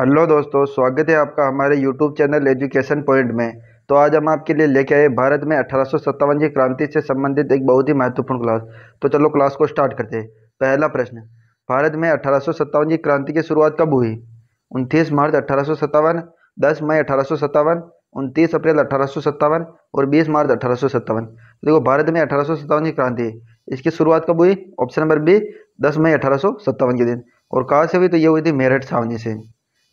Hello दोस्तों स्वागत है आपका हमारे यूट्यूब चैनल एजुकेशन पॉइंट में तो आज हम आपके लिए लेके आए भारत में अठारह की क्रांति से संबंधित एक बहुत ही महत्वपूर्ण क्लास तो चलो क्लास को स्टार्ट करते हैं पहला प्रश्न भारत में अठारह की क्रांति की शुरुआत कब हुई उनतीस मार्च अठारह दस मई अठारह उनतीस अप्रैल अठारह और बीस मार्च अठारह तो देखो भारत में अठारह की क्रांति इसकी शुरुआत कब हुई ऑप्शन नंबर बी दस मई अठारह के दिन और कहाँ से हुई तो ये हुई थी मेरठ छावनी से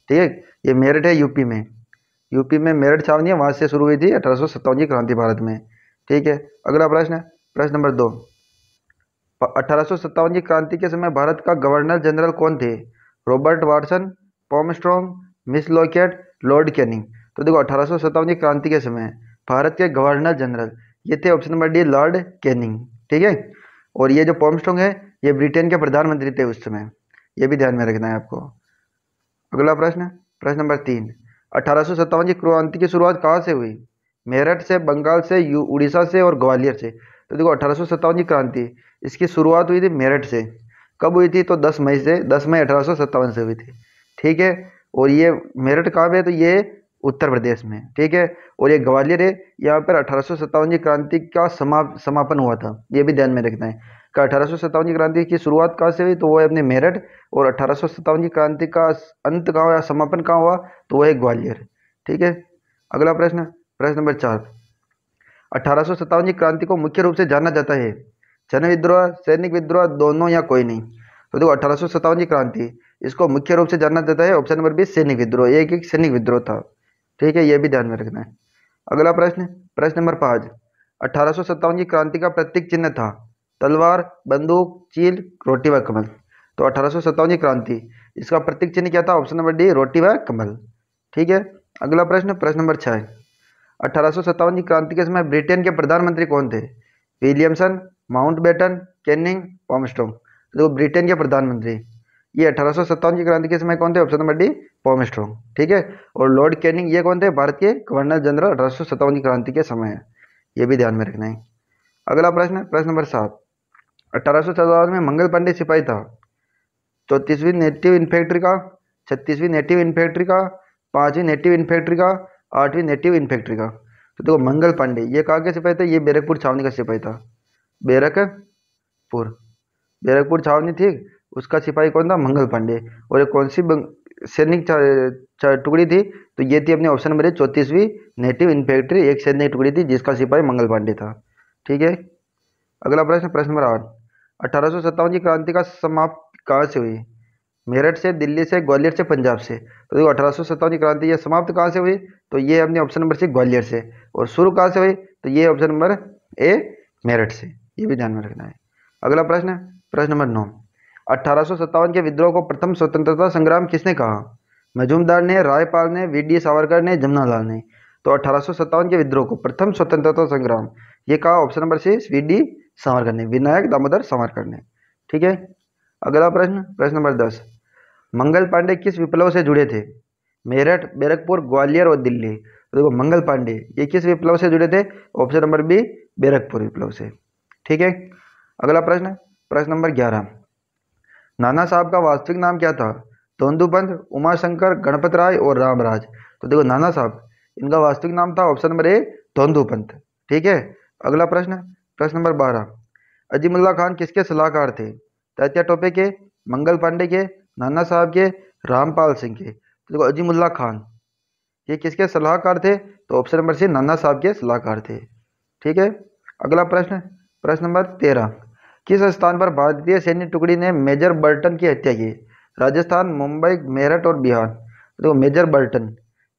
ठीक है ये मेरठ है यूपी में यूपी में मेरठ छावनी है वहाँ से शुरू हुई थी अठारह की क्रांति भारत में ठीक है अगला प्रश्न प्रश्न नंबर दो अठारह की क्रांति के समय भारत का गवर्नर जनरल कौन थे रॉबर्ट वाटसन पॉमस्ट्रॉन्ग मिस लॉकेट लॉर्ड कैनिंग तो देखो अठारह की क्रांति के समय भारत के गवर्नर जनरल ये थे option number D Lord Canning ठीक है और ये जो पॉमस्ट्रॉन्ग है ये ब्रिटेन के प्रधानमंत्री थे उस समय ये भी ध्यान में रखना है आपको अगला प्रश्न प्रश्न नंबर तीन अठारह की क्रांति की शुरुआत कहाँ से हुई मेरठ से बंगाल से यू उड़ीसा से और ग्वालियर से तो देखो अठारह की क्रांति इसकी शुरुआत हुई थी मेरठ से कब हुई थी तो 10 मई से 10 मई अठारह से हुई थी ठीक है और ये मेरठ कहाँ पर है तो ये उत्तर प्रदेश में ठीक है और ये ग्वालियर है यहाँ पर अठारह की क्रांति का समाप समापन हुआ था ये भी ध्यान में रखना है का अठारह की क्रांति की शुरुआत कहाँ से हुई तो वो है अपने मेरठ और अठारह की क्रांति का अंत कहाँ या समापन कहाँ हुआ तो वह है ग्वालियर ठीक है अगला प्रश्न प्रश्न नंबर चार अठारह की क्रांति को मुख्य रूप से जाना जाता है जन विद्रोह सैनिक विद्रोह दोनों या कोई नहीं तो देखो अठारह की क्रांति इसको मुख्य रूप से जाना जाता है ऑप्शन नंबर बी सैनिक विद्रोह एक एक सैनिक विद्रोह था ठीक है यह भी ध्यान में रखना है अगला प्रश्न प्रश्न नंबर पाँच अठारह की क्रांति का प्रतीक चिन्ह था तलवार बंदूक चील रोटी व कमल तो अठारह की क्रांति इसका प्रतीक चिन्ह क्या था ऑप्शन नंबर डी रोटी व कमल ठीक है अगला प्रश्न प्रश्न नंबर छः अठारह की क्रांति के समय ब्रिटेन के प्रधानमंत्री कौन थे Williamson Mountbatten Canning Palmerston तो ब्रिटेन के प्रधानमंत्री ये अठारह की क्रांति के समय कौन थे ऑप्शन नंबर डी पॉमस्ट्रॉन्ग ठीक है और लॉर्ड कैनिंग ये कौन थे भारत के गवर्नर जनरल अठारह की क्रांति के समय ये भी ध्यान में रखना है अगला प्रश्न प्रश्न नंबर सात अठारह में मंगल पांडे सिपाही था चौंतीसवीं नेटिव इन्फेक्ट्री का छत्तीसवीं नेटिव इन्फेक्ट्री का पाँचवीं नेटिव इन्फेक्ट्री का आठवीं नेटिव इन्फेक्ट्री का तो देखो मंगल पांडे ये कहाँ के सिपाही थे ये बैरकपुर छावनी का सिपाही था बैरकपुर बैरकपुर छावनी थी उसका सिपाही कौन था मंगल पांडे और ये कौन सी सैनिक टुकड़ी थी तो ये थी अपने ऑप्शन नंबर चौंतीसवीं नेटिव इन्फेक्ट्री एक सैनिक टुकड़ी थी जिसका सिपाही मंगल पांडे था ठीक है अगला प्रश्न प्रश्न नंबर आठ अठारह की क्रांति का समाप्त कहाँ से हुई मेरठ से दिल्ली से ग्वालियर से पंजाब से तो देखो अठारह की क्रांति यह समाप्त कहाँ से हुई तो ये हमने ऑप्शन नंबर सी ग्वालियर से और शुरू कहाँ से हुई तो ये ऑप्शन नंबर ए मेरठ से ये भी ध्यान में रखना है अगला प्रश्न प्रश्न नंबर नौ अठारह के विद्रोह को प्रथम स्वतंत्रता संग्राम किसने कहा मजूमदार ने रायपाल ने वी डी सावरकर ने जमुनालाल ने तो अठारह के विद्रोह को प्रथम स्वतंत्रता संग्राम ये कहा option number C D Savarkar ने विनायक दामोदर सावरकर ने ठीक है अगला प्रश्न प्रश्न नंबर दस मंगल पांडे किस विप्लव से जुड़े थे मेरठ बैरकपुर ग्वालियर और दिल्ली तो देखो मंगल पांडे ये किस विप्लव से जुड़े थे ऑप्शन नंबर बी बैरकपुर विप्लव से ठीक है अगला प्रश्न प्रश्न नंबर ग्यारह नाना साहब का वास्तविक नाम क्या था तोंदुपंत उमाशंकर गणपत राय और रामराज तो देखो नाना साहब इनका वास्तविक नाम था ऑप्शन नंबर ए तोंदुपंत ठीक है अगला प्रश्न प्रश्न नंबर बारह अजीमुल्ला खान किसके सलाहकार थे तैतिया टोपे के मंगल पांडे के नाना साहब के रामपाल सिंह के तो देखो अजीमुल्ला खान ये किसके सलाहकार थे तो ऑप्शन नंबर सी नाना साहब के सलाहकार थे ठीक है अगला प्रश्न प्रश्न नंबर तेरह किस स्थान पर भारतीय सैन्य टुकड़ी ने मेजर बर्टन की हत्या की राजस्थान मुंबई मेरठ और बिहार तो देखो मेजर बर्टन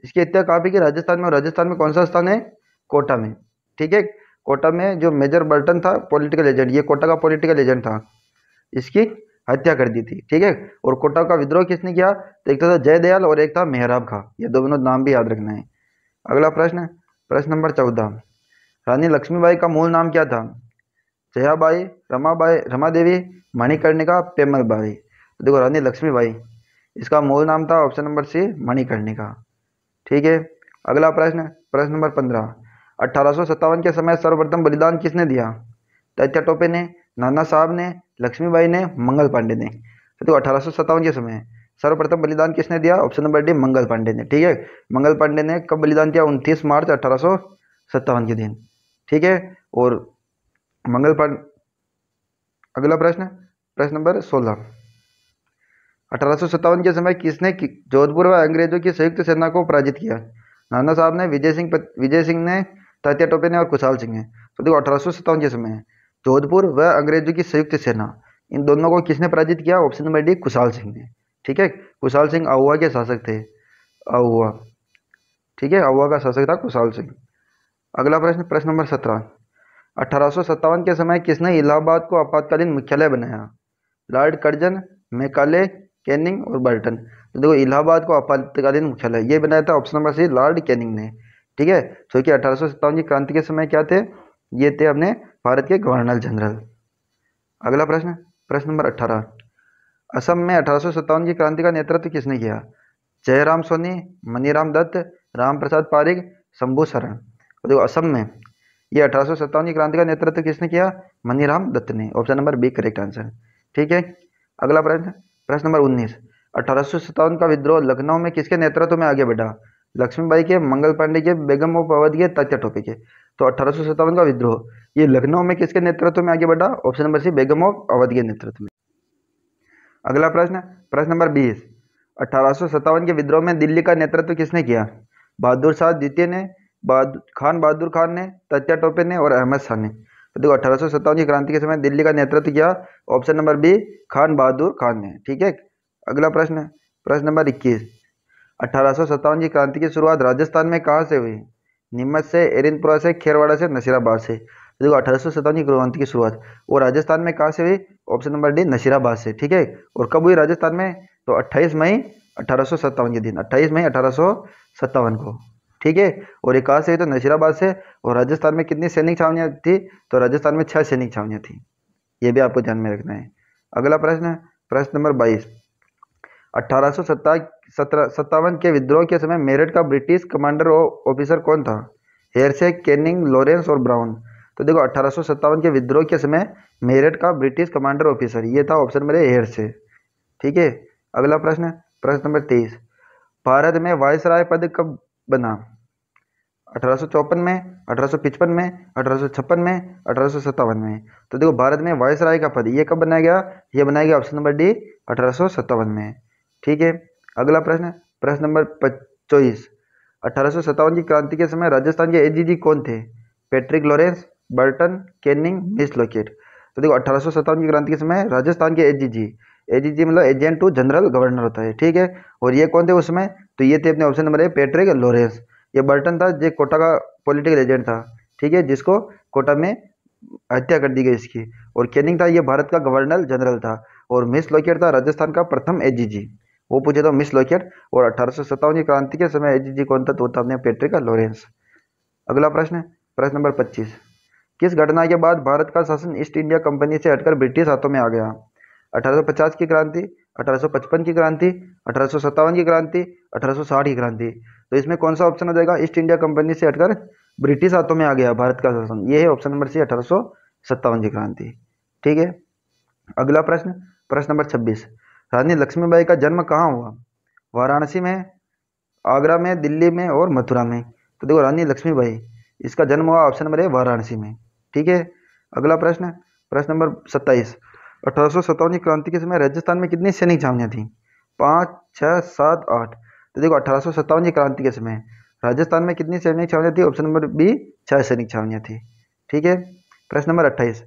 इसकी हत्या कहाँ की राजस्थान में और राजस्थान में कौन सा स्थान है कोटा में ठीक है कोटा में जो मेजर बर्टन था पॉलिटिकल एजेंट ये कोटा का पॉलिटिकल एजेंट था इसकी हत्या कर दी थी ठीक है और कोटा का विद्रोह किसने किया तो एक तो था जयदयाल और एक था मेहराब खा ये दोनों नाम भी याद रखना है अगला प्रश्न प्रश्न नंबर चौदह रानी लक्ष्मीबाई का मूल नाम क्या था जयाबाई रमाबाई रमा देवी मणिकर्णिका पेमलबाई तो देखो रानी लक्ष्मीबाई इसका मूल नाम था ऑप्शन नंबर सी मणिकर्णिका ठीक है अगला प्रश्न प्रश्न नंबर पंद्रह अठारह के समय सर्वप्रथम बलिदान किसने दिया तैत्या टोपे ने नाना साहब ने लक्ष्मीबाई ने मंगल पांडे ने तो अठारह के समय सर्वप्रथम बलिदान किसने दिया option number D Mangal Pandey ने ठीक है मंगल पांडे ने कब बलिदान दिया उनतीस मार्च अठारह के दिन ठीक है और मंगल पांडे अगला प्रश्न प्रश्न नंबर सोलह अठारह के समय किसने कि... जोधपुर व अंग्रेजों की संयुक्त सेना को पराजित किया नाना साहब ने विजय सिंह विजय सिंह ने तात्या टोपे ने और कुशाल सिंह तो देखो अठारह सौ सत्तावन के समय जोधपुर व अंग्रेजों की संयुक्त सेना इन दोनों को किसने पराजित किया option number D Kushal Singh ने ठीक है कुशाल सिंह अहुआ के शासक थे अहुआ ठीक है अहुआ का शासक था कुशाल सिंह अगला प्रश्न प्रश्न नंबर सत्रह अठारह के समय किसने इलाहाबाद को आपातकालीन मुख्यालय बनाया लॉर्ड कर्जन मेकाले कैनिंग और बर्टन तो देखो इलाहाबाद को आपातकालीन मुख्यालय ये बनाया था option number C Lord Canning ने ठीक है क्योंकि तो अठारह की क्रांति के समय क्या थे ये थे अपने भारत के गवर्नर जनरल अगला प्रश्न प्रश्न नंबर अठारह असम में अठारह की क्रांति का नेतृत्व किसने किया जयराम सोनी मनीराम दत्त राम प्रसाद पारिक शंभू शरण देखो असम में ये अठारह की क्रांति का नेतृत्व किसने किया मनीराम दत्त ने option number B correct answer ठीक है अगला प्रश्न प्रश्न नंबर उन्नीस अठारह का विद्रोह लखनऊ में किसके नेतृत्व में आगे बढ़ा लक्ष्मीबाई के मंगल पांडे के बेगम ऑफ अवध के तथ्य टोपे के तो अठारह का विद्रोह ये लखनऊ में किसके नेतृत्व में आगे बढ़ा option number C Begum of Awadh के नेतृत्व में अगला प्रश्न प्रश्न नंबर बीस अठारह के विद्रोह में दिल्ली का नेतृत्व किसने किया बहादुर शाह द्वितीय ने बहादुर खान बहादुर खान ने तत्या टोपे ने और अहमद शाह ने तो देखो अठारह की क्रांति के समय दिल्ली का नेतृत्व किया option number B Khan Bahadur Khan ने ठीक है अगला प्रश्न प्रश्न नंबर इक्कीस अठारह की क्रांति की शुरुआत राजस्थान में कहाँ से हुई नीमच से एरिनपुरा से खेरवाड़ा से नसीराबाद से देखो अठारह की क्रांति की शुरुआत वो राजस्थान में कहाँ से हुई ऑप्शन नंबर डी नसीराबाद से ठीक है और कब हुई राजस्थान में तो 28 मई अठारह के दिन 28 मई अठारह को ठीक है और ये कहाँ से हुई तो नसीराबाद से और राजस्थान में कितनी सैनिक छावनियाँ थी तो राजस्थान में छः सैनिक छावनियाँ थी ये भी आपको ध्यान में रखना है अगला प्रश्न प्रश्न नंबर बाईस अठारह सौ सत्तावन के विद्रोह के समय मेरठ का ब्रिटिश कमांडर और ऑफिसर कौन था हेरसे कैनिंग लॉरेंस और ब्राउन तो देखो अठारह के विद्रोह के समय मेरठ का ब्रिटिश कमांडर ऑफिसर ये था ऑप्शन मेरे हेरसे ठीक है अगला प्रश्न प्रश्न नंबर तेईस भारत में वायसराय पद कब बना अठारह में अठारह में अठारह में अठारह में तो देखो भारत में वायसराय का पद ये कब बनाया गया ये बनाया गया ऑप्शन नंबर डी अठारह में ठीक है अगला प्रश्न प्रश्न नंबर चौबीस अठारह की क्रांति के समय राजस्थान के एजीजी कौन थे Patrick Lawrence Burton Canning Miss Lockett तो देखो अठारह की क्रांति के समय राजस्थान के एजीजी एजीजी मतलब एजेंट टू जनरल गवर्नर होता है ठीक है और ये कौन थे उसमें तो ये थे अपने option number A Patrick Lawrence ये बर्टन था जो कोटा का पॉलिटिकल एजेंट था ठीक है जिसको कोटा में हत्या कर दी गई इसकी और कैनिंग था ये भारत का गवर्नर जनरल था और मिस लोकेट था राजस्थान का प्रथम एजीजी वो पूछे तो मिस लोकेट और अठारह की क्रांति के समय एच जी कौन था तो था अपने पेट्रिका लॉरेंस अगला प्रश्न प्रश्न नंबर पच्चीस किस घटना के बाद भारत का शासन ईस्ट इंडिया कंपनी से हटकर ब्रिटिश हाथों में आ गया 1850 की क्रांति 1855 की क्रांति अठारह की क्रांति 1860 की क्रांति तो इसमें कौन सा ऑप्शन हो जाएगा ईस्ट इंडिया कंपनी से हटकर ब्रिटिश हाथों में आ गया भारत का शासन ये है ऑप्शन नंबर सी अठारह की क्रांति ठीक है अगला प्रश्न प्रश्न नंबर छब्बीस रानी लक्ष्मीबाई का जन्म कहाँ हुआ वाराणसी में आगरा में दिल्ली में और मथुरा में तो देखो रानी लक्ष्मीबाई इसका जन्म हुआ ऑप्शन नंबर ए वाराणसी में ठीक है अगला प्रश्न प्रश्न नंबर सत्ताईस अठारह की क्रांति के समय राजस्थान में कितनी सैनिक छावनियाँ थीं पाँच छः सात आठ तो देखो अठारह की क्रांति के समय राजस्थान में कितनी सैनिक छावनियाँ थी ऑप्शन नंबर बी छः सैनिक छावनियाँ थी ठीक है प्रश्न नंबर अट्ठाईस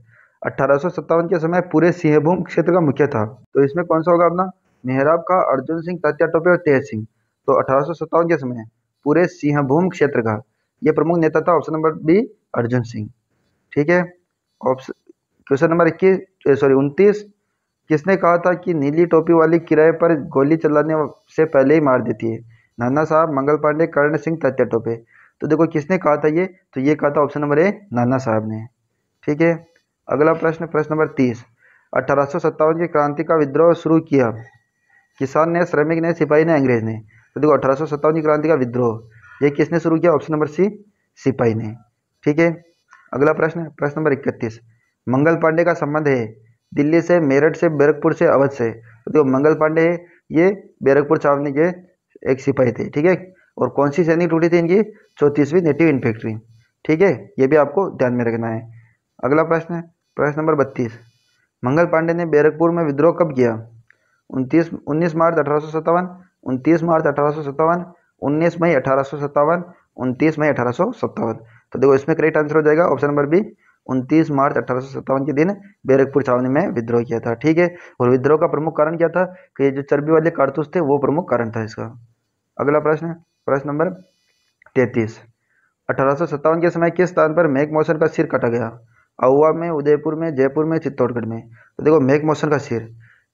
अठारह के समय पूरे सिंहभूम क्षेत्र का मुख्य था तो इसमें कौन सा होगा अपना मेहराब का अर्जुन सिंह तात्या टोपे और तेज सिंह तो अठारह के समय पूरे सिंहभूम क्षेत्र का यह प्रमुख नेता था option number B Arjun Singh ठीक है ऑप्शन क्वेश्चन नंबर इक्कीस सॉरी उनतीस किसने कहा था कि नीली टोपी वाली किराए पर गोली चलाने से पहले ही मार देती है नाना साहब मंगल पांडे कर्ण सिंह तात्या टोपे तो देखो किसने कहा था ये तो ये कहा था ऑप्शन नंबर ए नाना साहब ने ठीक है अगला प्रश्न प्रश्न नंबर तीस अठारह की क्रांति का विद्रोह शुरू किया किसान ने श्रमिक ने सिपाही ने अंग्रेज ने तो देखो अठारह की क्रांति का विद्रोह ये किसने शुरू किया ऑप्शन नंबर सी सिपाही ने ठीक है अगला प्रश्न प्रश्न नंबर इकतीस मंगल पांडे का संबंध है दिल्ली से मेरठ से बैरकपुर से अवध से तो देखो मंगल पांडे ये बैरकपुर चावनी के एक सिपाही थे ठीक है और कौन सी सैनिक टूटी थी इनकी चौंतीसवीं नेटिव इन्फेक्ट्री ठीक है ये भी आपको ध्यान में रखना है अगला प्रश्न प्रश्न नंबर बत्तीस मंगल पांडे ने बैरकपुर में विद्रोह कब किया उनतीस उन्नीस मार्च अठारह सौ सत्तावन उनतीस मार्च अठारह सौ सत्तावन उन्नीस मई अठारह सौ सत्तावन उनतीस मई अठारह सौ सत्तावन तो देखो इसमें करेक्ट आंसर हो जाएगा ऑप्शन नंबर बी उनतीस मार्च अठारह सौ सत्तावन के दिन बैरकपुर छावनी में विद्रोह किया था ठीक है और विद्रोह का प्रमुख कारण क्या था कि जो चर्बी वाले कारतूस थे वो प्रमुख कारण था इसका अगला प्रश्न प्रश्न नंबर तैतीस अठारह सौ सत्तावन के समय किस स्थान पर मेघ मौसम का सिर कटा गया अहुआ में उदयपुर में जयपुर में चित्तौड़गढ़ में तो देखो मेघ मौसम का शेर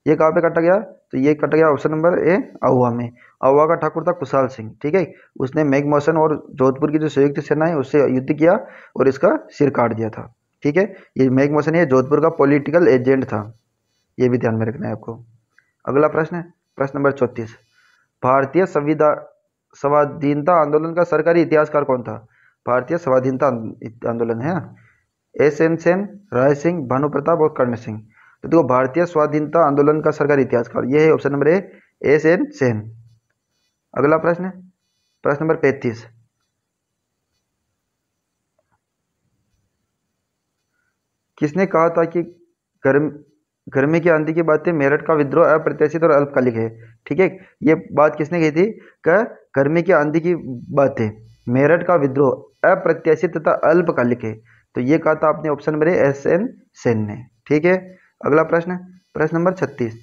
ये कहाँ पे कटा गया तो ये कटा गया ऑप्शन नंबर ए अहुआ में अहुआ का ठाकुर था कुशाल सिंह ठीक है उसने मेघ मौसम और जोधपुर की जो संयुक्त सेना है उससे युद्ध किया और इसका सिर काट दिया था ठीक है ये मेघ मौसम ये जोधपुर का पॉलिटिकल एजेंट था ये भी ध्यान में रखना है आपको अगला प्रश्न प्रश्न नंबर चौंतीस भारतीय संविधान स्वाधीनता आंदोलन का सरकारी इतिहासकार कौन था भारतीय स्वाधीनता आंदोलन है हाँ? एस एन सेन राय सिंह भानु प्रताप और कर्ण सिंह तो देखो भारतीय स्वाधीनता आंदोलन का सरकारी इतिहासकार यह है option number A S N Sen अगला प्रश्न प्रश्न नंबर पैंतीस किसने कहा था कि गर्म गर्मी की आंधी की बातें मेरठ का विद्रोह अप्रत्याशित और अल्पकालिक है ठीक है ये बात किसने कही थी कि गर्मी की आंधी की बातें मेरठ का विद्रोह अप्रत्याशित तथा अल्पकालिक है तो ये कहा था आपने ऑप्शन मेरे एस एन सेन ने ठीक है अगला प्रश्न प्रश्न नंबर छत्तीस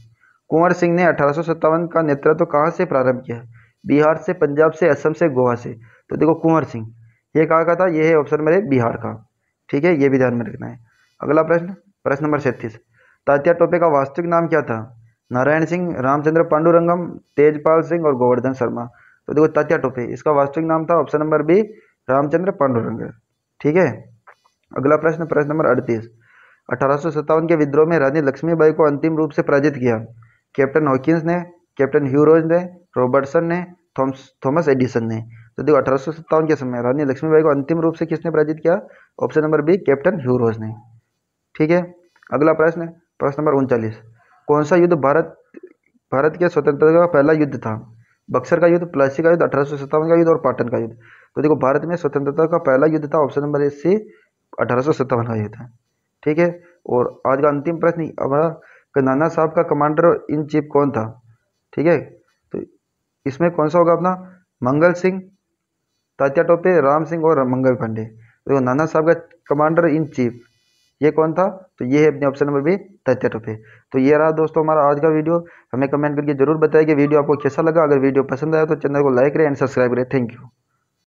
कुंवर सिंह ने अठारह का नेतृत्व कहाँ से प्रारंभ किया बिहार से पंजाब से असम से गोवा से तो देखो कुंवर सिंह ये कहा का था ये है ऑप्शन मेरे बिहार का ठीक है ये भी ध्यान में रखना है अगला प्रश्न प्रश्न नंबर छत्तीस तात्या टोपे का वास्तविक नाम क्या था नारायण सिंह रामचंद्र पांडुरंगम तेजपाल सिंह और गोवर्धन शर्मा तो देखो तात्या टोपे इसका वास्तविक नाम था option number B Ramchandra Pandurang ठीक है अगला प्रश्न प्रश्न नंबर अड़तीस अठारह के विद्रोह में रानी लक्ष्मीबाई को अंतिम रूप से पराजित किया कैप्टन हॉकिंस ने कैप्टन ह्यूरोज ने रॉबर्टसन ने थॉमस एडिसन ने तो देखो अठारह के समय रानी लक्ष्मीबाई को अंतिम रूप से किसने पराजित किया option number B captain Hugh Rose ने ठीक है अगला प्रश्न प्रश्न नंबर उनचालीस कौन सा युद्ध भारत भारत के स्वतंत्रता का पहला युद्ध था बक्सर का युद्ध प्लासी का युद्ध अठारह का युद्ध और पाटन का युद्ध तो देखो भारत में स्वतंत्रता का पहला युद्ध था ऑप्शन नंबर ए सी अठारह सत्तावन का हाँ था ठीक है और आज का अंतिम प्रश्न हमारा नाना साहब का कमांडर इन चीफ कौन था ठीक है तो इसमें कौन सा होगा अपना मंगल सिंह तात्या टोपे राम सिंह और मंगल पांडे देखो तो नाना साहब का कमांडर इन चीफ ये कौन था तो ये है अपने option number B Tatya Tope तो ये रहा दोस्तों हमारा आज का वीडियो हमें कमेंट करके जरूर बताएगी वीडियो आपको कैसा लगा अगर वीडियो पसंद आया तो चैनल को लाइक करें एंड सब्सक्राइब करें थैंक यू